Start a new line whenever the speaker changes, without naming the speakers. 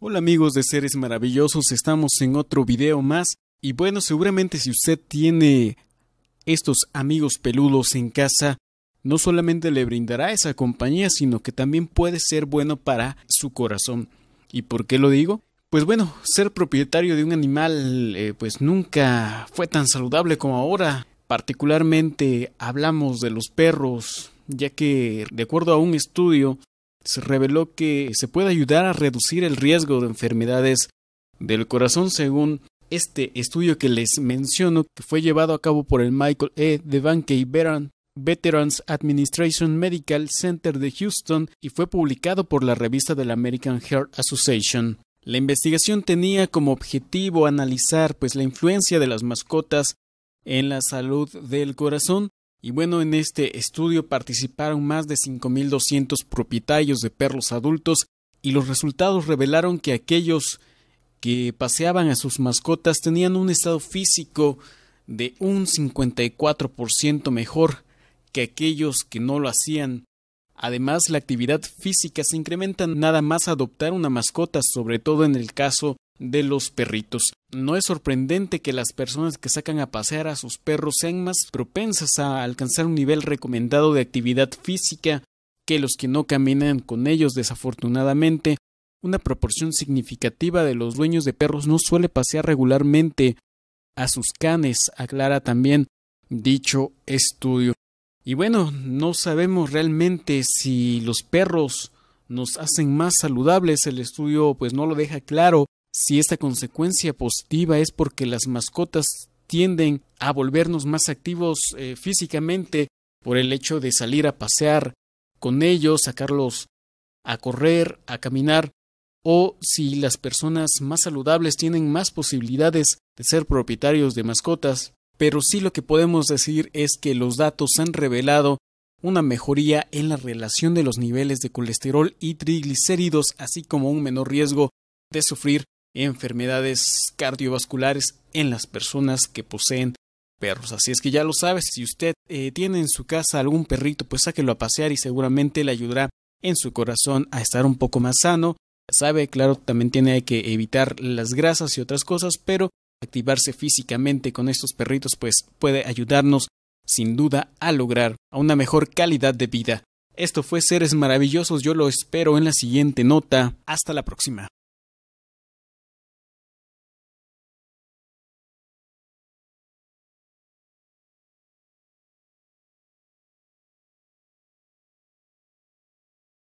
Hola amigos de Seres Maravillosos, estamos en otro video más y bueno, seguramente si usted tiene estos amigos peludos en casa, no solamente le brindará esa compañía, sino que también puede ser bueno para su corazón. ¿Y por qué lo digo? Pues bueno, ser propietario de un animal eh, pues nunca fue tan saludable como ahora. Particularmente hablamos de los perros, ya que de acuerdo a un estudio se reveló que se puede ayudar a reducir el riesgo de enfermedades del corazón según este estudio que les menciono, que fue llevado a cabo por el Michael E. Devanke Veteran, Veterans Administration Medical Center de Houston y fue publicado por la revista de la American Heart Association. La investigación tenía como objetivo analizar pues la influencia de las mascotas en la salud del corazón y bueno, en este estudio participaron más de 5.200 propietarios de perros adultos y los resultados revelaron que aquellos que paseaban a sus mascotas tenían un estado físico de un 54% mejor que aquellos que no lo hacían. Además, la actividad física se incrementa nada más adoptar una mascota, sobre todo en el caso de los perritos. No es sorprendente que las personas que sacan a pasear a sus perros sean más propensas a alcanzar un nivel recomendado de actividad física que los que no caminan con ellos desafortunadamente. Una proporción significativa de los dueños de perros no suele pasear regularmente a sus canes, aclara también dicho estudio. Y bueno, no sabemos realmente si los perros nos hacen más saludables, el estudio pues no lo deja claro, si esta consecuencia positiva es porque las mascotas tienden a volvernos más activos eh, físicamente por el hecho de salir a pasear con ellos, sacarlos a correr, a caminar, o si las personas más saludables tienen más posibilidades de ser propietarios de mascotas, pero sí lo que podemos decir es que los datos han revelado una mejoría en la relación de los niveles de colesterol y triglicéridos, así como un menor riesgo de sufrir enfermedades cardiovasculares en las personas que poseen perros. Así es que ya lo sabes, si usted eh, tiene en su casa algún perrito, pues sáquelo a pasear y seguramente le ayudará en su corazón a estar un poco más sano. sabe, claro, también tiene que evitar las grasas y otras cosas, pero activarse físicamente con estos perritos pues puede ayudarnos sin duda a lograr una mejor calidad de vida. Esto fue Seres Maravillosos, yo lo espero en la siguiente nota. Hasta la próxima.